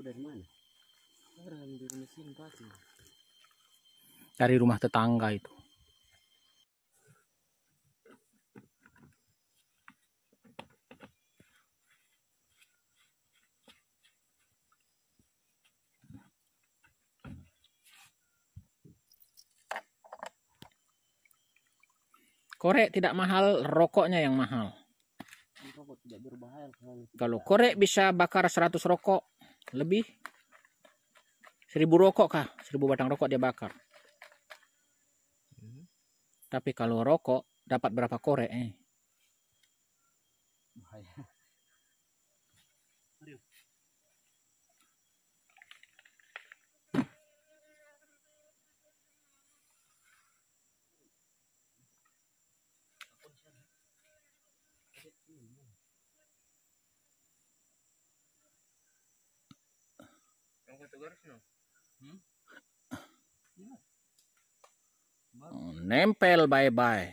Aku dari mana? Dari mesin pasti. Dari rumah tetangga itu. korek tidak mahal, rokoknya yang mahal. Rokok tidak berbahaya. Kalau korek bisa bakar 100 rokok, lebih seribu rokok kah seribu batang rokok dia bakar tapi kalau rokok dapat berapa korek eh bahaya Hmm? Iya. Oh, nempel bye-bye.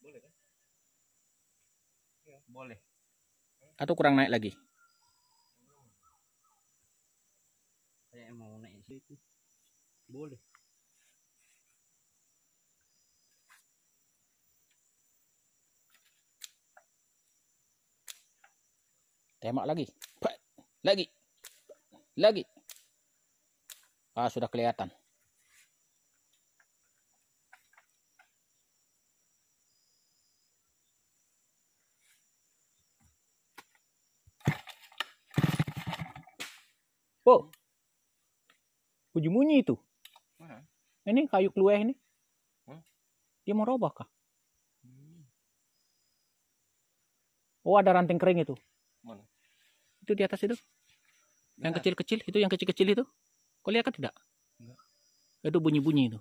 Boleh kan? iya. Boleh. Atau kurang naik lagi? Saya mau naik situ. Boleh. Tembak lagi. Lagi. Lagi. Ah, sudah kelihatan. Oh. ujung bunyi itu. Ini kayu keluar ini. Dia mau robah kah? Hmm. Oh, ada ranting kering itu. Mana? itu di atas itu? Yang nah. kecil-kecil itu, yang kecil-kecil itu? Kau lihat kan tidak? Enggak. Itu bunyi-bunyi itu.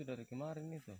Sudah dari kemarin itu.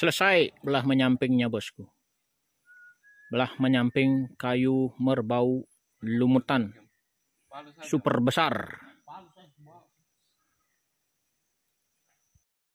Selesai belah menyampingnya bosku. Belah menyamping kayu merbau lumutan super besar.